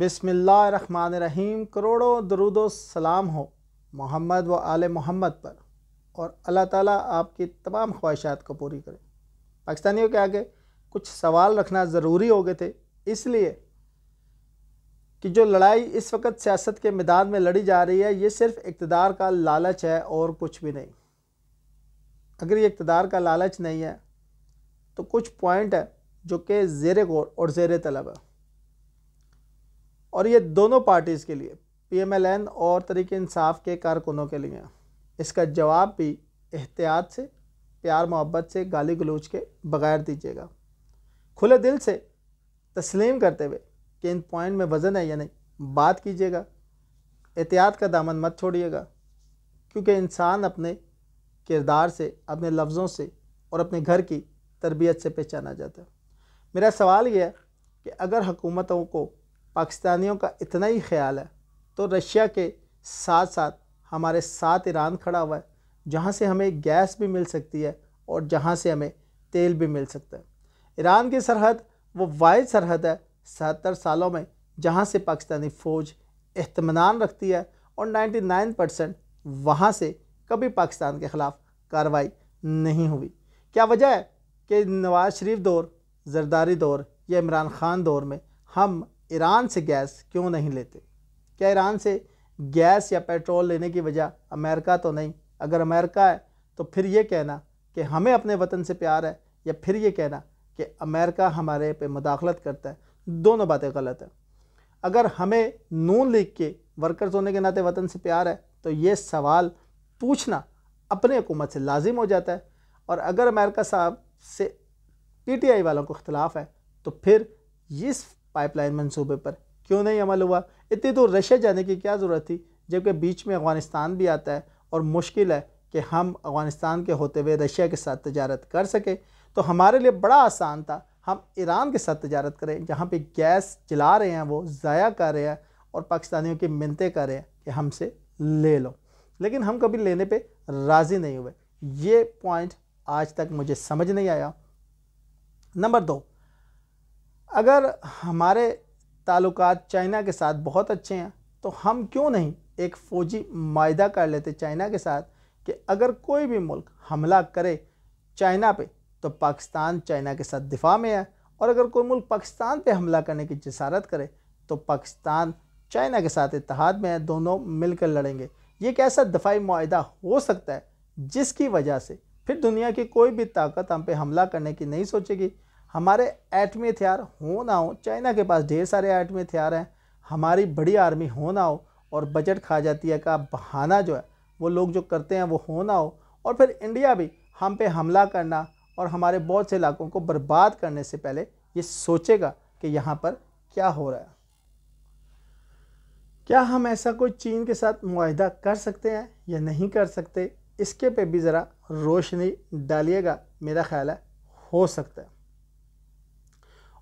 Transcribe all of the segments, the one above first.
بسم اللہ الرحمن الرحیم کروڑوں درود و سلام ہو محمد و آل محمد پر اور اللہ تعالیٰ آپ کی تمام خواہشات کو پوری کرے پاکستانیوں کے آگے کچھ سوال رکھنا ضروری ہو گئے تھے اس لیے کہ جو لڑائی اس وقت سیاست کے میدان میں لڑی جا رہی ہے یہ صرف اقتدار کا لالچ ہے اور کچھ بھی نہیں اگر یہ اقتدار کا لالچ نہیں ہے تو کچھ پوائنٹ ہے جو کہ زیر غور اور زیر طلب ہے اور یہ دونوں پارٹیز کے لیے پی ایم ایل این اور طریق انصاف کے کارکنوں کے لیے اس کا جواب بھی احتیاط سے پیار محبت سے گالی گلوچ کے بغیر دیجیے گا کھلے دل سے تسلیم کرتے ہوئے کہ ان پوائنٹ میں وزن ہے یا نہیں بات کیجیے گا احتیاط کا دامن مت چھوڑیے گا کیونکہ انسان اپنے کردار سے اپنے لفظوں سے اور اپنے گھر کی تربیت سے پہچانا جاتا ہے میرا سوال یہ ہے کہ اگر حکومتوں کو پاکستانیوں کا اتنا ہی خیال ہے تو رشیا کے ساتھ ساتھ ہمارے ساتھ ایران کھڑا ہوا ہے جہاں سے ہمیں گیس بھی مل سکتی ہے اور جہاں سے ہمیں تیل بھی مل سکتا ہے ایران کی سرحد وہ واحد سرحد ہے ستر سالوں میں جہاں سے پاکستانی فوج احتمنان رکھتی ہے اور نائنٹی نائن پرسنٹ وہاں سے کبھی پاکستان کے خلاف کارروائی نہیں ہوئی کیا وجہ ہے کہ نواز شریف دور زرداری دور یا عمران خان دور میں ہم ایران سے گیس کیوں نہیں لیتے کیا ایران سے گیس یا پیٹرول لینے کی وجہ امریکہ تو نہیں اگر امریکہ ہے تو پھر یہ کہنا کہ ہمیں اپنے وطن سے پیار ہے یا پھر یہ کہنا کہ امریکہ ہمارے پہ مداخلت کرتا ہے دونوں باتیں غلط ہیں اگر ہمیں نون لیگ کے ورکرز ہونے کے ناطے وطن سے پیار ہے تو یہ سوال پوچھنا اپنے حکومت سے لازم ہو جاتا ہے اور اگر امریکہ صاحب سے پی ٹی آئی والوں کو اختلاف ہے تو پھر اس پائپ لائن منصوبے پر کیوں نہیں عمل ہوا اتنی دور رشیا جانے کی کیا ضرورت تھی جبکہ بیچ میں افغانستان بھی آتا ہے اور مشکل ہے کہ ہم افغانستان کے ہوتے ہوئے رشیا کے ساتھ تجارت کر سکیں تو ہمارے لیے بڑا آسان تھا ہم ایران کے ساتھ تجارت کریں جہاں پہ گیس جلا رہے ہیں وہ ضائع کر رہے ہیں اور پاکستانیوں کی منتیں کر رہے ہیں کہ ہم سے لے لو لیکن ہم کبھی لینے پہ راضی نہیں ہوئے یہ پوائنٹ آج تک مجھے سمجھ نہیں آیا نمبر دو اگر ہمارے تعلقات چائنا کے ساتھ بہت اچھے ہیں تو ہم کیوں نہیں ایک فوجی معاہدہ کر لیتے چائنا کے ساتھ کہ اگر کوئی بھی ملک حملہ کرے چائنا پہ تو پاکستان چائنا کے ساتھ دفاع میں ہے اور اگر کوئی ملک پاکستان پہ حملہ کرنے کی جسارت کرے تو پاکستان چائنا کے ساتھ اتحاد میں ہے دونوں مل کر لڑیں گے یہ ایک ایسا دفاعی معاہدہ ہو سکتا ہے جس کی وجہ سے پھر دنیا کی کوئی بھی طاقت ہم پہ حملہ کرنے کی نہیں سوچے گی ہمارے ایٹمی ہتھیار ہوں نہ ہوں چائنا کے پاس ڈھیر سارے ایٹمی ہتھیار ہیں ہماری بڑی آرمی ہو نہ ہو اور بجٹ کھا جاتی ہے کا بہانہ جو ہے وہ لوگ جو کرتے ہیں وہ ہو نہ ہو اور پھر انڈیا بھی ہم پہ حملہ کرنا اور ہمارے بہت سے علاقوں کو برباد کرنے سے پہلے یہ سوچے گا کہ یہاں پر کیا ہو رہا ہے کیا ہم ایسا کوئی چین کے ساتھ معاہدہ کر سکتے ہیں یا نہیں کر سکتے اس کے پہ بھی ذرا روشنی ڈالیے گا میرا خیال ہے ہو سکتا ہے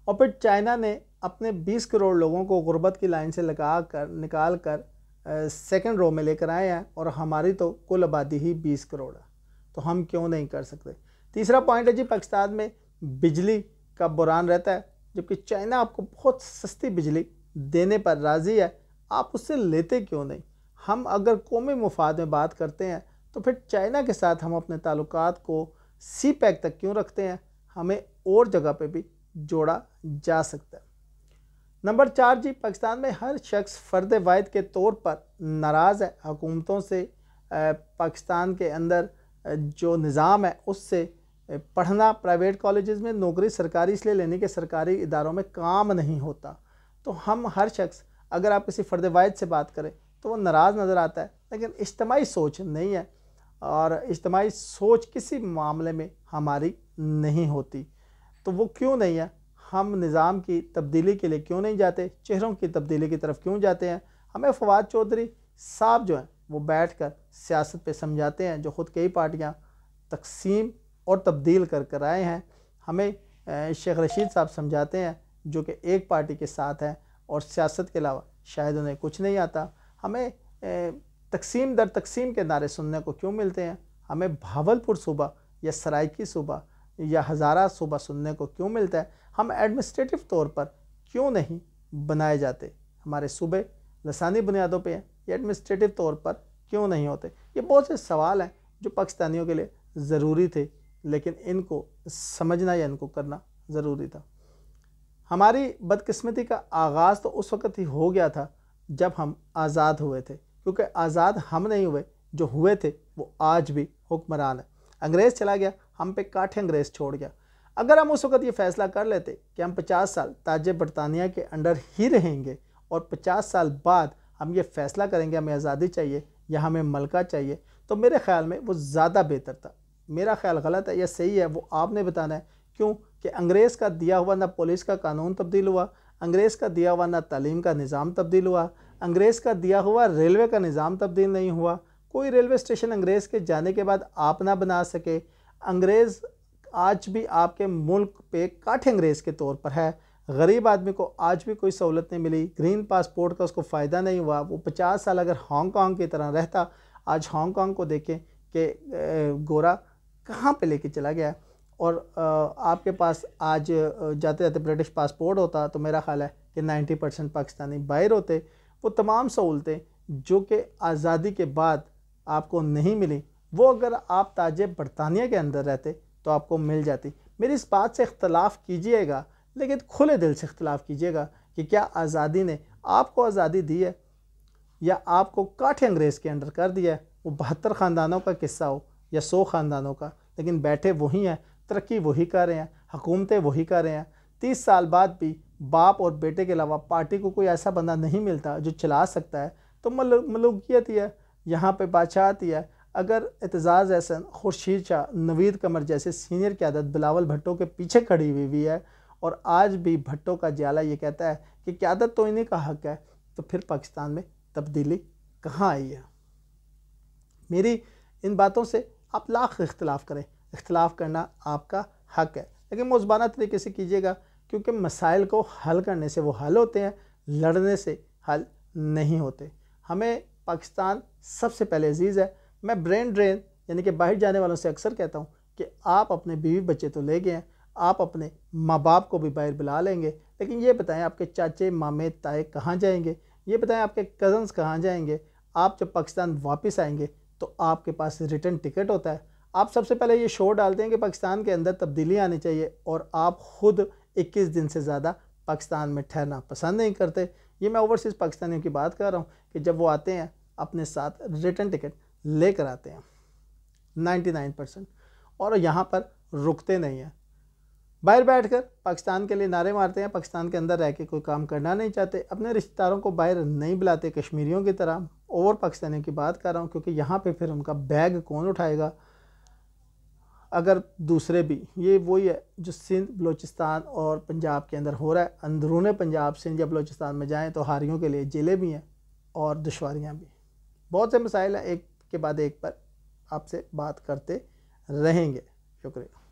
اور پھر چائنا نے اپنے بیس کروڑ لوگوں کو غربت کی لائن سے لگا کر نکال کر سیکنڈ رو میں لے کر آئے ہیں اور ہماری تو کل آبادی ہی بیس کروڑ ہے تو ہم کیوں نہیں کر سکتے تیسرا پوائنٹ ہے جی پاکستان میں بجلی کا بران رہتا ہے جبکہ چائنہ چائنا آپ کو بہت سستی بجلی دینے پر راضی ہے آپ اس سے لیتے کیوں نہیں ہم اگر قومی مفاد میں بات کرتے ہیں تو پھر چائنا کے ساتھ ہم اپنے تعلقات کو سی پیک تک کیوں رکھتے ہیں ہمیں اور جگہ پہ بھی جوڑا جا سکتا ہے نمبر چار جی پاکستان میں ہر شخص فرد وائد کے طور پر ناراض ہے حکومتوں سے پاکستان کے اندر جو نظام ہے اس سے پڑھنا پرائیویٹ کالجز میں نوکری سرکاری اس لیے لینے کے سرکاری اداروں میں کام نہیں ہوتا تو ہم ہر شخص اگر آپ کسی فرد وائد سے بات کریں تو وہ ناراض نظر آتا ہے لیکن اجتماعی سوچ نہیں ہے اور اجتماعی سوچ کسی معاملے میں ہماری نہیں ہوتی تو وہ کیوں نہیں ہے ہم نظام کی تبدیلی کے لیے کیوں نہیں جاتے چہروں کی تبدیلی کی طرف کیوں جاتے ہیں ہمیں فواد چودھری صاحب جو ہیں وہ بیٹھ کر سیاست پہ سمجھاتے ہیں جو خود کئی پارٹیاں تقسیم اور تبدیل کر کر آئے ہیں ہمیں شیخ رشید صاحب سمجھاتے ہیں جو کہ ایک پارٹی کے ساتھ ہیں اور سیاست کے علاوہ شاید انہیں کچھ نہیں آتا ہمیں تقسیم در تقسیم کے نعرے سننے کو کیوں ملتے ہیں ہمیں بھاول پور صوبہ یا سرائکی صوبہ یا ہزارہ صوبہ سننے کو کیوں ملتا ہے ہم ایڈمنسٹریٹو طور پر کیوں نہیں بنائے جاتے ہمارے صوبے لسانی بنیادوں پہ ہیں یہ ایڈمنسٹریٹو طور پر کیوں نہیں ہوتے یہ بہت سے سوال ہیں جو پاکستانیوں کے لیے ضروری تھے لیکن ان کو سمجھنا یا ان کو کرنا ضروری تھا ہماری بدقسمتی کا آغاز تو اس وقت ہی ہو گیا تھا جب ہم آزاد ہوئے تھے کیونکہ آزاد ہم نہیں ہوئے جو ہوئے تھے وہ آج بھی حکمران ہے انگریز چلا گیا ہم پہ کاٹھے انگریز چھوڑ گیا اگر ہم اس وقت یہ فیصلہ کر لیتے کہ ہم پچاس سال تاج برطانیہ کے انڈر ہی رہیں گے اور پچاس سال بعد ہم یہ فیصلہ کریں گے ہمیں آزادی چاہیے یا ہمیں ملکہ چاہیے تو میرے خیال میں وہ زیادہ بہتر تھا میرا خیال غلط ہے یا صحیح ہے وہ آپ نے بتانا ہے کیوں کہ انگریز کا دیا ہوا نہ پولیس کا قانون تبدیل ہوا انگریز کا دیا ہوا نہ تعلیم کا نظام تبدیل ہوا انگریز کا دیا ہوا ریلوے کا نظام تبدیل نہیں ہوا کوئی ریلوے اسٹیشن انگریز کے جانے کے بعد آپ نہ بنا سکے انگریز آج بھی آپ کے ملک پہ کاٹھ انگریز کے طور پر ہے غریب آدمی کو آج بھی کوئی سہولت نہیں ملی گرین پاسپورٹ کا اس کو فائدہ نہیں ہوا وہ پچاس سال اگر ہانگ کانگ کی طرح رہتا آج ہانگ کانگ کو دیکھیں کہ گورا کہاں پہ لے کے چلا گیا ہے اور آپ کے پاس آج جاتے جاتے برٹش پاسپورٹ ہوتا تو میرا خیال ہے کہ نائنٹی پرسنٹ پاکستانی باہر ہوتے وہ تمام سہولتیں جو کہ آزادی کے بعد آپ کو نہیں ملیں وہ اگر آپ تاج برطانیہ کے اندر رہتے تو آپ کو مل جاتی میری اس بات سے اختلاف کیجئے گا لیکن کھلے دل سے اختلاف کیجئے گا کہ کیا آزادی نے آپ کو آزادی دی ہے یا آپ کو کاٹھے انگریز کے اندر کر دیا ہے وہ بہتر خاندانوں کا قصہ ہو یا سو خاندانوں کا لیکن بیٹھے وہی ہیں ترقی وہی کر رہے ہیں حکومتیں وہی کر رہے ہیں تیس سال بعد بھی باپ اور بیٹے کے علاوہ پارٹی کو کوئی ایسا بندہ نہیں ملتا جو چلا سکتا ہے تو ملوکیت ہی ہے یہاں پہ ہی ہے اگر اعتزاز احسن خورشیر شاہ نوید قمر جیسے سینئر قیادت بلاول بھٹو کے پیچھے کھڑی ہوئی ہوئی ہے اور آج بھی بھٹو کا جیالہ یہ کہتا ہے کہ قیادت تو انہیں کا حق ہے تو پھر پاکستان میں تبدیلی کہاں آئی ہے میری ان باتوں سے آپ لاکھ اختلاف کریں اختلاف کرنا آپ کا حق ہے لیکن موزبانہ طریقے سے کیجیے گا کیونکہ مسائل کو حل کرنے سے وہ حل ہوتے ہیں لڑنے سے حل نہیں ہوتے ہمیں پاکستان سب سے پہلے عزیز ہے میں برین ڈرین یعنی کہ باہر جانے والوں سے اکثر کہتا ہوں کہ آپ اپنے بیوی بچے تو لے گئے ہیں آپ اپنے ماں باپ کو بھی باہر بلا لیں گے لیکن یہ بتائیں آپ کے چاچے مامے تائے کہاں جائیں گے یہ بتائیں آپ کے کزنس کہاں جائیں گے آپ جب پاکستان واپس آئیں گے تو آپ کے پاس ریٹرن ٹکٹ ہوتا ہے آپ سب سے پہلے یہ شور ڈالتے ہیں کہ پاکستان کے اندر تبدیلی آنی چاہیے اور آپ خود اکیس دن سے زیادہ پاکستان میں ٹھہرنا پسند نہیں کرتے یہ میں اوورسیز پاکستانیوں کی بات کر رہا ہوں کہ جب وہ آتے ہیں اپنے ساتھ ریٹرن ٹکٹ لے کر آتے ہیں نائنٹی نائن پرسنٹ اور یہاں پر رکتے نہیں ہیں باہر بیٹھ کر پاکستان کے لیے نعرے مارتے ہیں پاکستان کے اندر رہ کے کوئی کام کرنا نہیں چاہتے اپنے رشتہ داروں کو باہر نہیں بلاتے کشمیریوں کی طرح اوور پاکستانیوں کی بات کر رہا ہوں کیونکہ یہاں پہ پھر ان کا بیگ کون اٹھائے گا اگر دوسرے بھی یہ وہی ہے جو سندھ بلوچستان اور پنجاب کے اندر ہو رہا ہے اندرون پنجاب سندھ یا بلوچستان میں جائیں تو ہاریوں کے لیے جیلیں بھی ہیں اور دشواریاں بھی بہت سے مسائل ہیں ایک کے بعد ایک پر آپ سے بات کرتے رہیں گے شکریہ